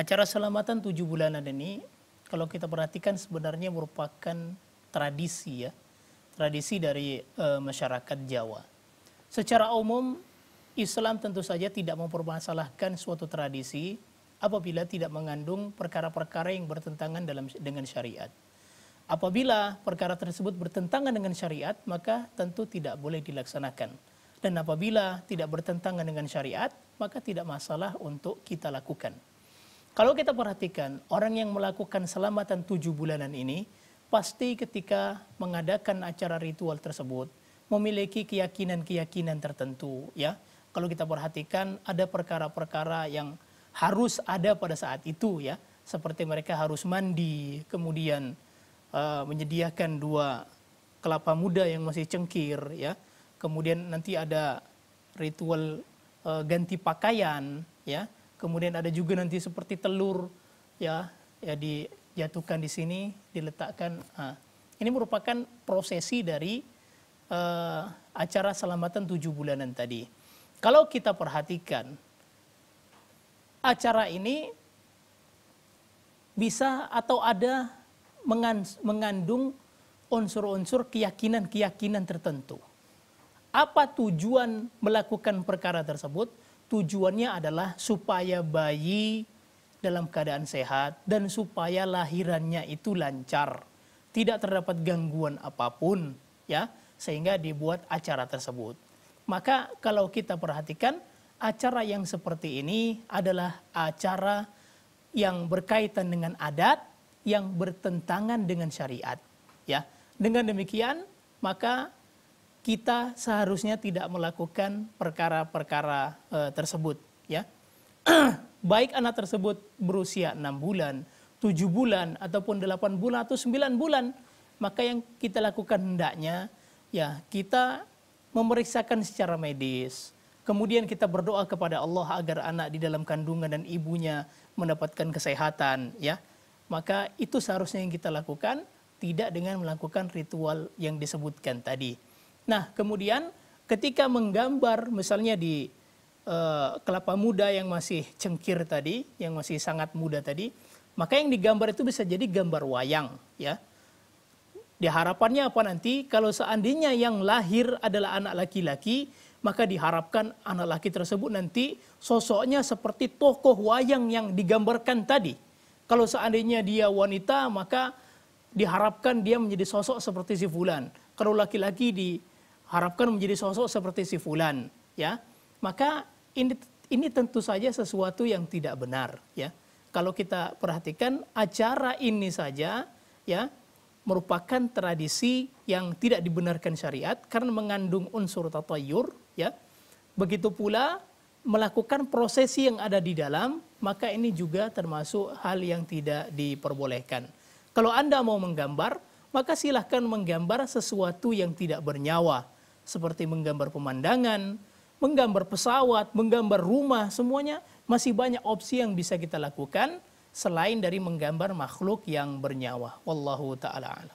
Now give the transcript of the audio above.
Acara selamatan tujuh bulanan ini, kalau kita perhatikan sebenarnya merupakan tradisi ya, tradisi dari e, masyarakat Jawa. Secara umum, Islam tentu saja tidak mempermasalahkan suatu tradisi apabila tidak mengandung perkara-perkara yang bertentangan dalam dengan syariat. Apabila perkara tersebut bertentangan dengan syariat, maka tentu tidak boleh dilaksanakan. Dan apabila tidak bertentangan dengan syariat, maka tidak masalah untuk kita lakukan. Kalau kita perhatikan, orang yang melakukan selamatan tujuh bulanan ini, pasti ketika mengadakan acara ritual tersebut, memiliki keyakinan-keyakinan tertentu. ya. Kalau kita perhatikan, ada perkara-perkara yang harus ada pada saat itu ya. Seperti mereka harus mandi, kemudian uh, menyediakan dua kelapa muda yang masih cengkir ya. Kemudian nanti ada ritual uh, ganti pakaian ya Kemudian ada juga nanti seperti telur ya ya dijatuhkan di sini, diletakkan. Nah, ini merupakan prosesi dari uh, acara selamatan tujuh bulanan tadi. Kalau kita perhatikan acara ini bisa atau ada mengandung unsur-unsur keyakinan-keyakinan tertentu. Apa tujuan melakukan perkara tersebut? tujuannya adalah supaya bayi dalam keadaan sehat dan supaya lahirannya itu lancar. Tidak terdapat gangguan apapun ya, sehingga dibuat acara tersebut. Maka kalau kita perhatikan acara yang seperti ini adalah acara yang berkaitan dengan adat yang bertentangan dengan syariat ya. Dengan demikian maka kita seharusnya tidak melakukan perkara-perkara e, tersebut ya. Baik anak tersebut berusia 6 bulan, 7 bulan ataupun 8 bulan atau 9 bulan, maka yang kita lakukan hendaknya ya kita memeriksakan secara medis. Kemudian kita berdoa kepada Allah agar anak di dalam kandungan dan ibunya mendapatkan kesehatan ya. Maka itu seharusnya yang kita lakukan tidak dengan melakukan ritual yang disebutkan tadi. Nah, kemudian ketika menggambar misalnya di uh, kelapa muda yang masih cengkir tadi, yang masih sangat muda tadi, maka yang digambar itu bisa jadi gambar wayang, ya. Diharapannya apa nanti kalau seandainya yang lahir adalah anak laki-laki, maka diharapkan anak laki tersebut nanti sosoknya seperti tokoh wayang yang digambarkan tadi. Kalau seandainya dia wanita, maka diharapkan dia menjadi sosok seperti si fulan. Kalau laki-laki di harapkan menjadi sosok seperti si fulan ya maka ini ini tentu saja sesuatu yang tidak benar ya kalau kita perhatikan acara ini saja ya merupakan tradisi yang tidak dibenarkan syariat karena mengandung unsur tatayur ya begitu pula melakukan prosesi yang ada di dalam maka ini juga termasuk hal yang tidak diperbolehkan kalau Anda mau menggambar maka silahkan menggambar sesuatu yang tidak bernyawa seperti menggambar pemandangan, menggambar pesawat, menggambar rumah, semuanya masih banyak opsi yang bisa kita lakukan selain dari menggambar makhluk yang bernyawa. Wallahu taala